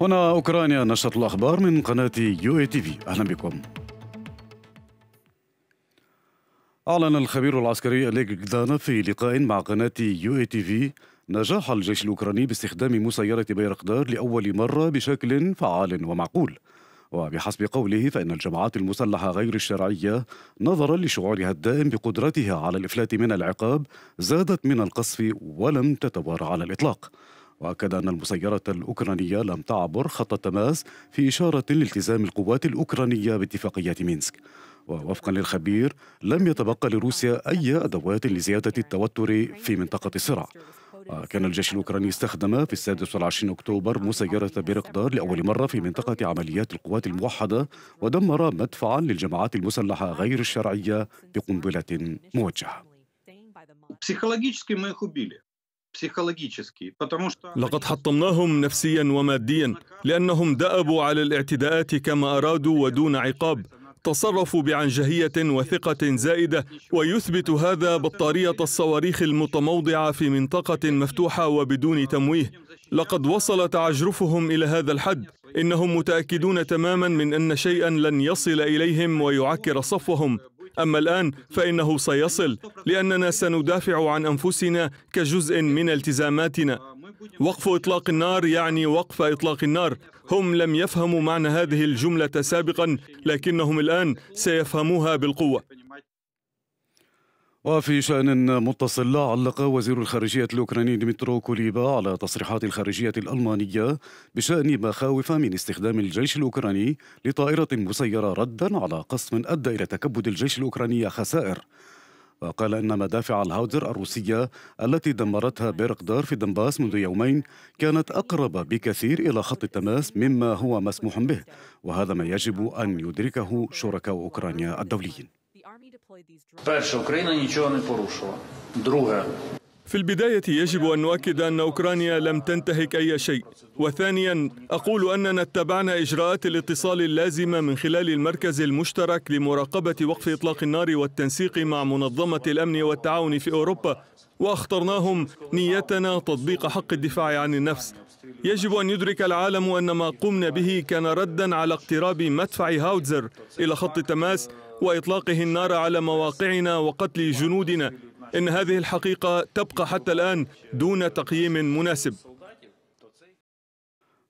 هنا أوكرانيا نشرة الأخبار من قناة يو اي تي في أهلا بكم أعلن الخبير العسكري أليك جدانا في لقاء مع قناة يو اي تي في نجاح الجيش الأوكراني باستخدام مسيرة بيرقدار لأول مرة بشكل فعال ومعقول وبحسب قوله فإن الجماعات المسلحة غير الشرعية نظرا لشعورها الدائم بقدرتها على الإفلات من العقاب زادت من القصف ولم تتوارى على الإطلاق واكد ان المسيره الاوكرانيه لم تعبر خط التماس في اشاره لالتزام القوات الاوكرانيه باتفاقيه مينسك ووفقا للخبير لم يتبقى لروسيا اي ادوات لزياده التوتر في منطقه الصراع وكان الجيش الأوكراني استخدم في السادس والعشرين أكتوبر مسيرة برقدار لأول مرة في منطقة عمليات القوات الموحدة ودمر مدفعا للجماعات المسلحة غير الشرعية بقنبلة موجهة لقد حطمناهم نفسيا وماديا لأنهم دأبوا على الاعتداءات كما أرادوا ودون عقاب تصرفوا بعنجهية وثقة زائدة ويثبت هذا بطارية الصواريخ المتموضعة في منطقة مفتوحة وبدون تمويه لقد وصل تعجرفهم إلى هذا الحد إنهم متأكدون تماما من أن شيئا لن يصل إليهم ويعكر صفوهم أما الآن فإنه سيصل لأننا سندافع عن أنفسنا كجزء من التزاماتنا وقف إطلاق النار يعني وقف إطلاق النار هم لم يفهموا معنى هذه الجملة سابقا لكنهم الآن سيفهموها بالقوة وفي شأن متصل علق وزير الخارجية الأوكراني ديمترو كوليبا على تصريحات الخارجية الألمانية بشأن مخاوف من استخدام الجيش الأوكراني لطائرة مسيرة ردا على قسم أدى إلى تكبد الجيش الأوكراني خسائر وقال أن مدافع الهاودر الروسية التي دمرتها بيرقدار في دنباس منذ يومين كانت أقرب بكثير إلى خط التماس مما هو مسموح به وهذا ما يجب أن يدركه شركاء أوكرانيا الدوليين Перше, Україна нічого не порушила. Друге, في البداية يجب أن نؤكد أن أوكرانيا لم تنتهك أي شيء وثانيا أقول أننا اتبعنا إجراءات الاتصال اللازمة من خلال المركز المشترك لمراقبة وقف إطلاق النار والتنسيق مع منظمة الأمن والتعاون في أوروبا وأخطرناهم نيتنا تطبيق حق الدفاع عن النفس يجب أن يدرك العالم أن ما قمنا به كان ردا على اقتراب مدفع هاوتزر إلى خط التماس وإطلاقه النار على مواقعنا وقتل جنودنا إن هذه الحقيقة تبقى حتى الآن دون تقييم مناسب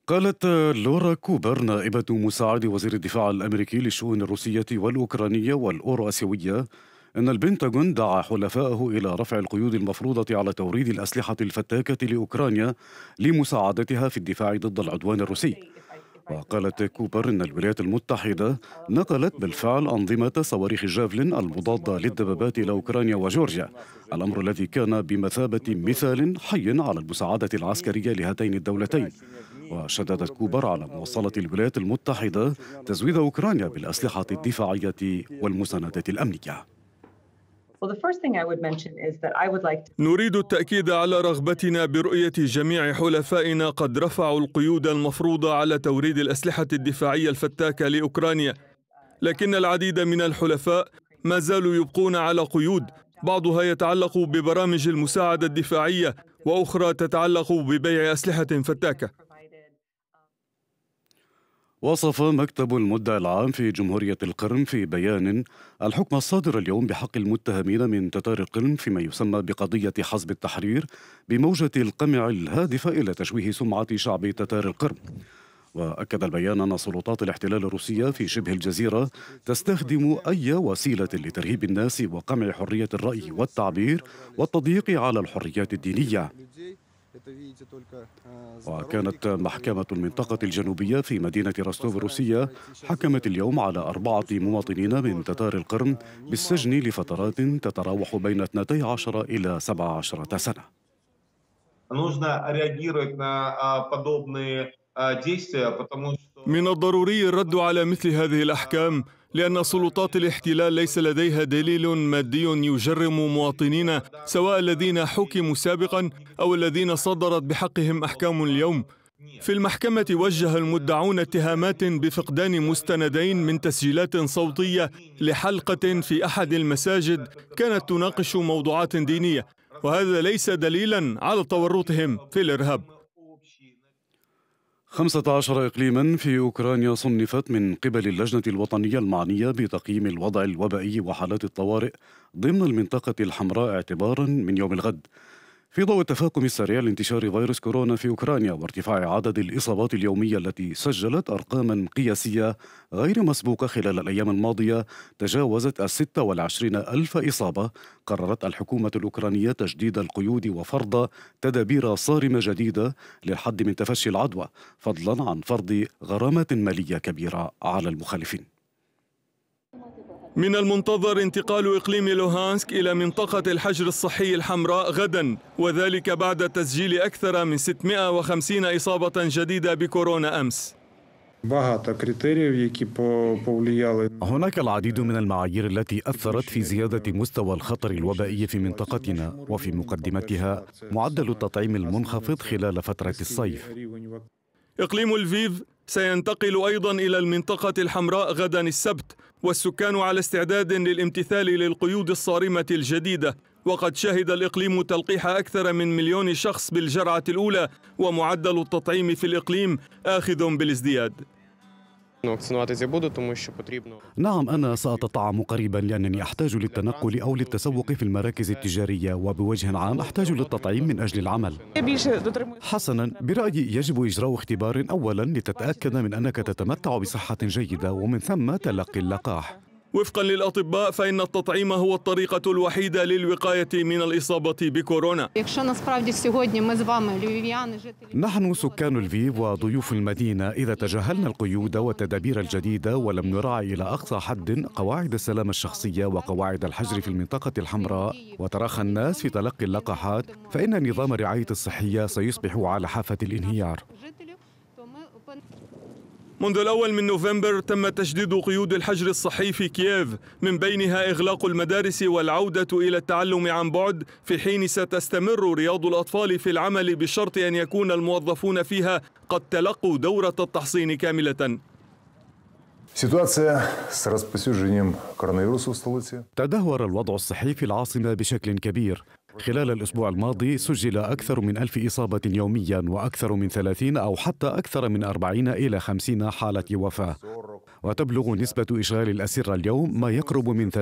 قالت لورا كوبر نائبة مساعد وزير الدفاع الأمريكي للشؤون الروسية والأوكرانية والأوراسيوية أن البنتاغون دعا حلفائه إلى رفع القيود المفروضة على توريد الأسلحة الفتاكة لأوكرانيا لمساعدتها في الدفاع ضد العدوان الروسي وقالت كوبر إن الولايات المتحدة نقلت بالفعل أنظمة صواريخ جافلين المضادة للدبابات إلى أوكرانيا وجورجيا الأمر الذي كان بمثابة مثال حي على المساعدة العسكرية لهاتين الدولتين وشددت كوبر على مواصلة الولايات المتحدة تزويد أوكرانيا بالأسلحة الدفاعية والمساندات الأمنية نريد التأكيد على رغبتنا برؤية جميع حلفائنا قد رفعوا القيود المفروضة على توريد الأسلحة الدفاعية الفتاكة لأوكرانيا لكن العديد من الحلفاء ما زالوا يبقون على قيود بعضها يتعلق ببرامج المساعدة الدفاعية وأخرى تتعلق ببيع أسلحة فتاكة وصف مكتب المدعي العام في جمهورية القرم في بيان الحكم الصادر اليوم بحق المتهمين من تتار القرم فيما يسمى بقضية حزب التحرير بموجة القمع الهادفة إلى تشويه سمعة شعب تتار القرم وأكد البيان أن سلطات الاحتلال الروسية في شبه الجزيرة تستخدم أي وسيلة لترهيب الناس وقمع حرية الرأي والتعبير والتضييق على الحريات الدينية Э, وكانت محكمة المنطقة الجنوبية في مدينة راستوف الروسية حكمت اليوم على أربعة مواطنين من تتار القرن بالسجن لفترات تتراوح بين 12 إلى 17 سنة من الضروري الرد على مثل هذه الأحكام لأن سلطات الاحتلال ليس لديها دليل مادي يجرم مواطنين سواء الذين حكموا سابقا أو الذين صدرت بحقهم أحكام اليوم في المحكمة وجه المدعون اتهامات بفقدان مستندين من تسجيلات صوتية لحلقة في أحد المساجد كانت تناقش موضوعات دينية وهذا ليس دليلا على تورطهم في الإرهاب 15 إقليما في أوكرانيا صنفت من قبل اللجنة الوطنية المعنية بتقييم الوضع الوبائي وحالات الطوارئ ضمن المنطقة الحمراء اعتبارا من يوم الغد في ضوء التفاقم السريع لانتشار فيروس كورونا في أوكرانيا وارتفاع عدد الإصابات اليومية التي سجلت أرقاما قياسية غير مسبوقة خلال الأيام الماضية تجاوزت الستة والعشرين ألف إصابة قررت الحكومة الأوكرانية تجديد القيود وفرض تدابير صارمة جديدة للحد من تفشي العدوى فضلا عن فرض غرامات مالية كبيرة على المخالفين من المنتظر انتقال إقليم لوهانسك إلى منطقة الحجر الصحي الحمراء غدا وذلك بعد تسجيل أكثر من 650 إصابة جديدة بكورونا أمس هناك العديد من المعايير التي أثرت في زيادة مستوى الخطر الوبائي في منطقتنا وفي مقدمتها معدل التطعيم المنخفض خلال فترة الصيف إقليم الفيف سينتقل أيضا إلى المنطقة الحمراء غدا السبت والسكان على استعداد للامتثال للقيود الصارمة الجديدة وقد شهد الإقليم تلقيح أكثر من مليون شخص بالجرعة الأولى ومعدل التطعيم في الإقليم آخذ بالازدياد نعم أنا سأتطعم قريبا لأنني أحتاج للتنقل أو للتسوق في المراكز التجارية وبوجه عام أحتاج للتطعيم من أجل العمل حسنا برأيي يجب إجراء اختبار أولا لتتأكد من أنك تتمتع بصحة جيدة ومن ثم تلقي اللقاح وفقا للأطباء فإن التطعيم هو الطريقة الوحيدة للوقاية من الإصابة بكورونا نحن سكان الفيف وضيوف المدينة إذا تجاهلنا القيود والتدابير الجديدة ولم نراعي إلى أقصى حد قواعد السلامة الشخصية وقواعد الحجر في المنطقة الحمراء وتراخى الناس في تلقي اللقاحات فإن نظام الرعاية الصحية سيصبح على حافة الانهيار منذ الأول من نوفمبر تم تشديد قيود الحجر الصحي في كييف من بينها إغلاق المدارس والعودة إلى التعلم عن بعد في حين ستستمر رياض الأطفال في العمل بشرط أن يكون الموظفون فيها قد تلقوا دورة التحصين كاملة تدهور الوضع الصحي في العاصمة بشكل كبير خلال الأسبوع الماضي سجل أكثر من ألف إصابة يوميا وأكثر من 30 أو حتى أكثر من 40 إلى 50 حالة وفاة وتبلغ نسبة إشغال الأسرة اليوم ما يقرب من 63%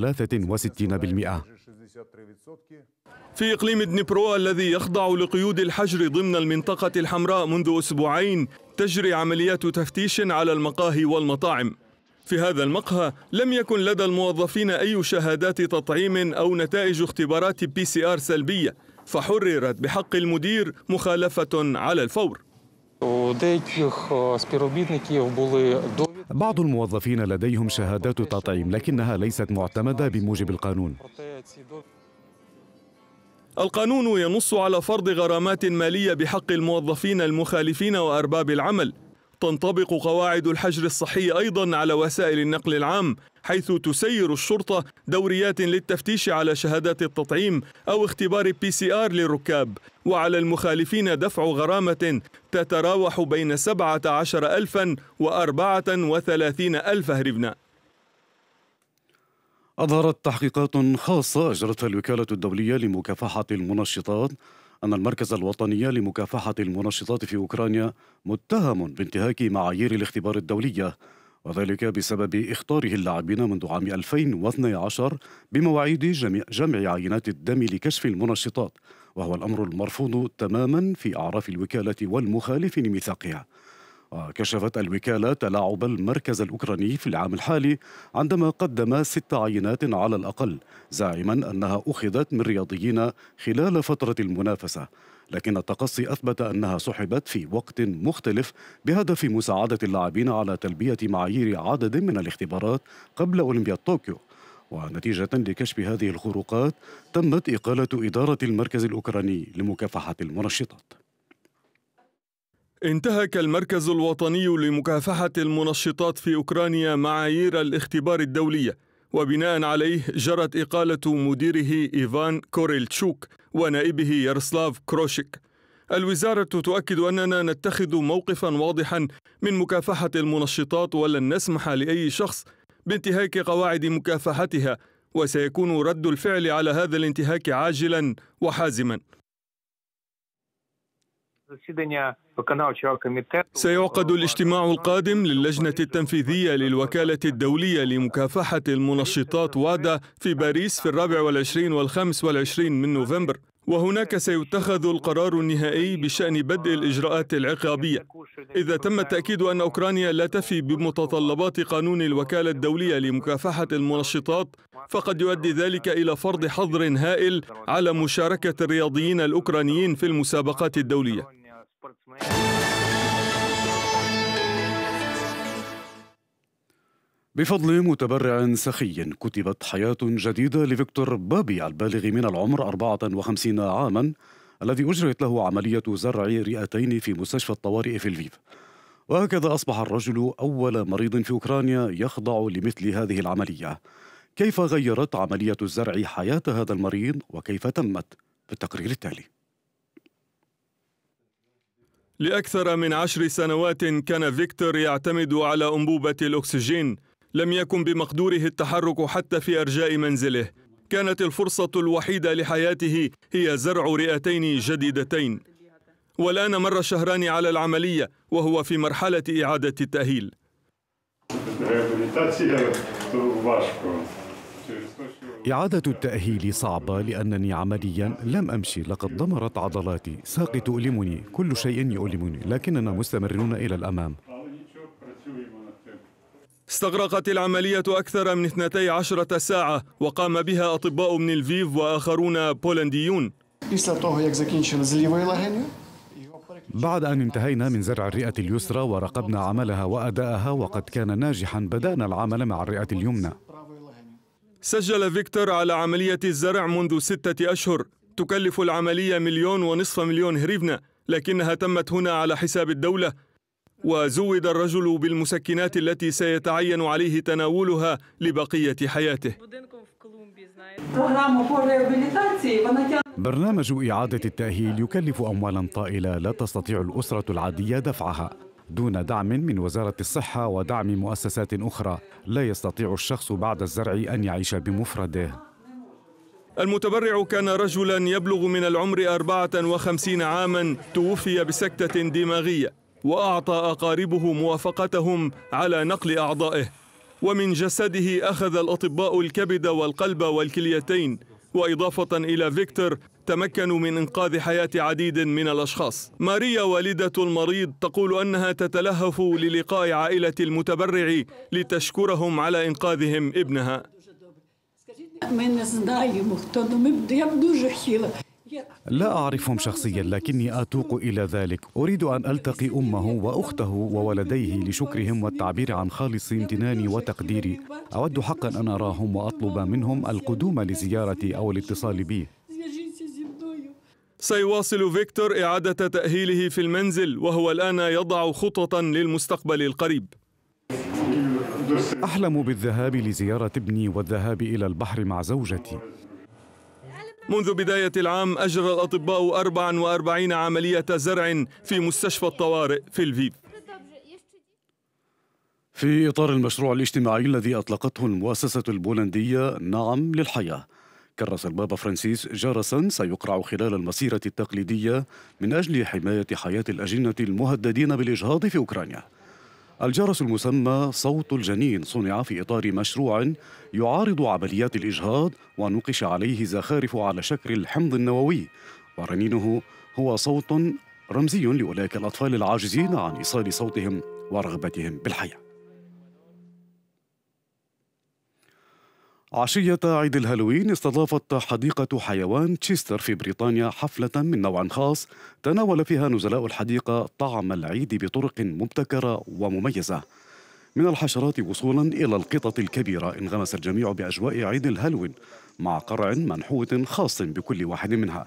في إقليم دنيبرو الذي يخضع لقيود الحجر ضمن المنطقة الحمراء منذ أسبوعين تجري عمليات تفتيش على المقاهي والمطاعم في هذا المقهى لم يكن لدى الموظفين أي شهادات تطعيم أو نتائج اختبارات بي سي آر سلبية فحررت بحق المدير مخالفة على الفور بعض الموظفين لديهم شهادات تطعيم لكنها ليست معتمدة بموجب القانون القانون ينص على فرض غرامات مالية بحق الموظفين المخالفين وأرباب العمل تنطبق قواعد الحجر الصحي أيضا على وسائل النقل العام حيث تسير الشرطة دوريات للتفتيش على شهادات التطعيم أو اختبار بي سي آر للركاب وعلى المخالفين دفع غرامة تتراوح بين 17 ألفا و34 ألف هربنة أظهرت تحقيقات خاصة أجرتها الوكالة الدولية لمكافحة المنشطات أن المركز الوطني لمكافحة المنشطات في أوكرانيا متهم بانتهاك معايير الاختبار الدولية وذلك بسبب إخطاره اللاعبين منذ عام 2012 بمواعيد جمع عينات الدم لكشف المنشطات وهو الأمر المرفوض تماما في أعراف الوكالة والمخالف لميثاقها وكشفت الوكالة تلاعب المركز الأوكراني في العام الحالي عندما قدم ست عينات على الأقل زاعما أنها أخذت من رياضيين خلال فترة المنافسة لكن التقصي أثبت أنها سحبت في وقت مختلف بهدف مساعدة اللاعبين على تلبية معايير عدد من الاختبارات قبل أولمبياد طوكيو ونتيجة لكشف هذه الخروقات تمت إقالة إدارة المركز الأوكراني لمكافحة المنشطات انتهك المركز الوطني لمكافحة المنشطات في أوكرانيا معايير الاختبار الدولية وبناء عليه جرت إقالة مديره إيفان كوريلتشوك ونائبه يارسلاف كروشيك الوزارة تؤكد أننا نتخذ موقفا واضحا من مكافحة المنشطات ولن نسمح لأي شخص بانتهاك قواعد مكافحتها وسيكون رد الفعل على هذا الانتهاك عاجلا وحازما سيعقد الاجتماع القادم للجنة التنفيذية للوكالة الدولية لمكافحة المنشطات وادا في باريس في الرابع والعشرين والخامس والعشرين من نوفمبر وهناك سيتخذ القرار النهائي بشأن بدء الإجراءات العقابية إذا تم التأكيد أن أوكرانيا لا تفي بمتطلبات قانون الوكالة الدولية لمكافحة المنشطات فقد يؤدي ذلك إلى فرض حظر هائل على مشاركة الرياضيين الأوكرانيين في المسابقات الدولية بفضل متبرع سخي كتبت حياة جديدة لفيكتور بابي البالغ من العمر 54 عاما الذي أجريت له عملية زرع رئتين في مستشفى الطوارئ في الفيف وهكذا أصبح الرجل أول مريض في أوكرانيا يخضع لمثل هذه العملية كيف غيرت عملية الزرع حياة هذا المريض وكيف تمت؟ في التقرير التالي لأكثر من عشر سنوات كان فيكتور يعتمد على أنبوبة الأكسجين لم يكن بمقدوره التحرك حتى في أرجاء منزله كانت الفرصة الوحيدة لحياته هي زرع رئتين جديدتين والآن مر شهران على العملية وهو في مرحلة إعادة التأهيل إعادة التأهيل صعبة لأنني عمليا لم أمشي لقد ضمرت عضلاتي ساقي تؤلمني كل شيء يؤلمني لكننا مستمرون إلى الأمام استغرقت العملية أكثر من 12 ساعة وقام بها أطباء من الفيف وآخرون بولنديون بعد أن انتهينا من زرع الرئة اليسرى وراقبنا عملها وأداءها وقد كان ناجحا بدأنا العمل مع الرئة اليمنى سجل فيكتور على عملية الزرع منذ ستة أشهر تكلف العملية مليون ونصف مليون هريفنا لكنها تمت هنا على حساب الدولة وزود الرجل بالمسكنات التي سيتعين عليه تناولها لبقية حياته برنامج إعادة التأهيل يكلف أموالا طائلة لا تستطيع الأسرة العادية دفعها دون دعم من وزارة الصحة ودعم مؤسسات أخرى لا يستطيع الشخص بعد الزرع أن يعيش بمفرده المتبرع كان رجلا يبلغ من العمر 54 عاما توفي بسكتة دماغية واعطى اقاربه موافقتهم على نقل اعضائه ومن جسده اخذ الاطباء الكبد والقلب والكليتين واضافه الى فيكتور تمكنوا من انقاذ حياه عديد من الاشخاص ماريا والده المريض تقول انها تتلهف للقاء عائله المتبرع لتشكرهم على انقاذهم ابنها لا أعرفهم شخصيا لكني أتوق إلى ذلك أريد أن ألتقي أمه وأخته وولديه لشكرهم والتعبير عن خالص امتناني وتقديري أود حقا أن أراهم وأطلب منهم القدوم لزيارتي أو الاتصال بي سيواصل فيكتور إعادة تأهيله في المنزل وهو الآن يضع خططا للمستقبل القريب أحلم بالذهاب لزيارة ابني والذهاب إلى البحر مع زوجتي منذ بداية العام أجرى الأطباء 44 عملية زرع في مستشفى الطوارئ في الفيف في إطار المشروع الاجتماعي الذي أطلقته المؤسسة البولندية نعم للحياة كرس البابا فرانسيس جرسا سيقرع خلال المسيرة التقليدية من أجل حماية حياة الأجنة المهددين بالإجهاض في أوكرانيا الجرس المسمى صوت الجنين صنع في إطار مشروع يعارض عمليات الإجهاض ونقش عليه زخارف على شكل الحمض النووي ورنينه هو صوت رمزي لأولئك الأطفال العاجزين عن إيصال صوتهم ورغبتهم بالحياة عشية عيد الهالوين استضافت حديقة حيوان تشيستر في بريطانيا حفلة من نوع خاص تناول فيها نزلاء الحديقة طعم العيد بطرق مبتكرة ومميزة من الحشرات وصولا إلى القطط الكبيرة انغمس الجميع بأجواء عيد الهالوين مع قرع منحوت خاص بكل واحد منها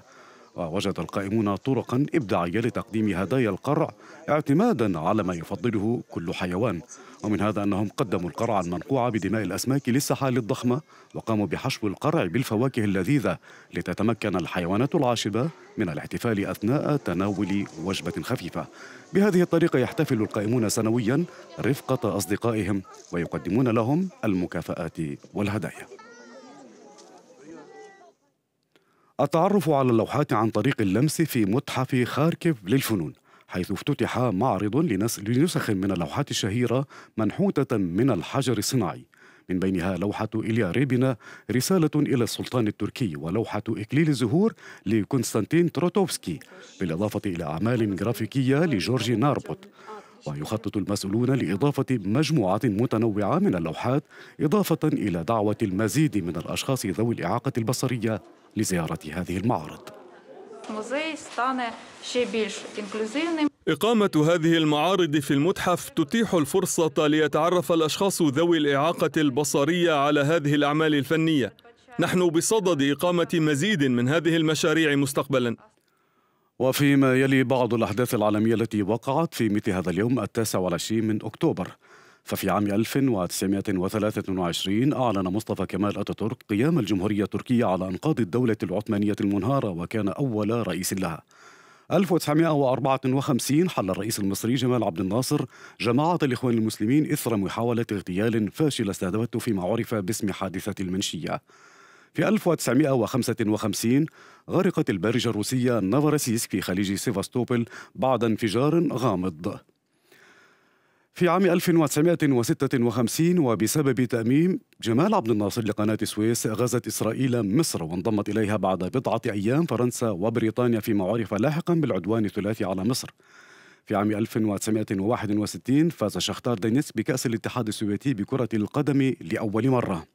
ووجد القائمون طرقا إبداعية لتقديم هدايا القرع اعتمادا على ما يفضله كل حيوان ومن هذا أنهم قدموا القرع المنقوع بدماء الأسماك للسحال الضخمة وقاموا بحشو القرع بالفواكه اللذيذة لتتمكن الحيوانات العاشبة من الاحتفال أثناء تناول وجبة خفيفة بهذه الطريقة يحتفل القائمون سنويا رفقة أصدقائهم ويقدمون لهم المكافآت والهدايا التعرف على اللوحات عن طريق اللمس في متحف خاركيف للفنون حيث افتتح معرض لنسخ من اللوحات الشهيرة منحوتة من الحجر الصناعي من بينها لوحة إليا ريبنا رسالة إلى السلطان التركي ولوحة إكليل الزهور لكونستانتين تروتوفسكي بالإضافة إلى أعمال جرافيكية لجورجي ناربوت ويخطط المسؤولون لإضافة مجموعة متنوعة من اللوحات إضافة إلى دعوة المزيد من الأشخاص ذوي الإعاقة البصرية لزيارة هذه المعارض إقامة هذه المعارض في المتحف تتيح الفرصة ليتعرف الأشخاص ذوي الإعاقة البصرية على هذه الأعمال الفنية نحن بصدد إقامة مزيد من هذه المشاريع مستقبلا وفيما يلي بعض الأحداث العالمية التي وقعت في مثل هذا اليوم التاسع والعشرين من أكتوبر ففي عام 1923 أعلن مصطفى كمال أتاتورك قيام الجمهورية التركية على أنقاض الدولة العثمانية المنهارة وكان أول رئيس لها 1954 حل الرئيس المصري جمال عبد الناصر جماعة الإخوان المسلمين إثر محاولة اغتيال فاشلة استهدفته فيما عرف باسم حادثة المنشية في 1955 غرقت البارجة الروسية نافاراسيسك في خليج سيفاستوبل بعد انفجار غامض في عام 1956 وبسبب تأميم جمال عبد الناصر لقناة السويس غزت إسرائيل مصر وانضمت إليها بعد بضعة أيام فرنسا وبريطانيا فيما عرف لاحقا بالعدوان الثلاثي على مصر في عام 1961 فاز شختار دينيس بكأس الاتحاد السوفيتي بكرة القدم لأول مرة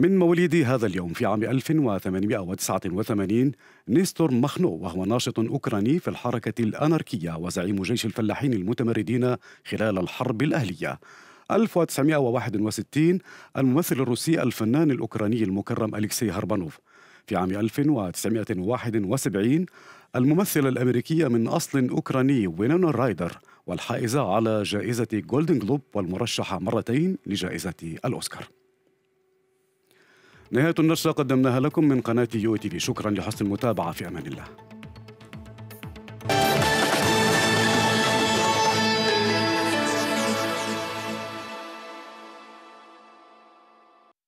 من مواليد هذا اليوم في عام 1889 نيستور مخنو وهو ناشط أوكراني في الحركة الأناركية وزعيم جيش الفلاحين المتمردين خلال الحرب الأهلية 1961 الممثل الروسي الفنان الأوكراني المكرم أليكسي هربانوف في عام 1971 الممثلة الأمريكية من أصل أوكراني وينونا رايدر والحائزة على جائزة جولدن جلوب والمرشحة مرتين لجائزة الأوسكار نهاية النشرة قدمناها لكم من قناة يو تي في شكرا لحسن المتابعة في أمان الله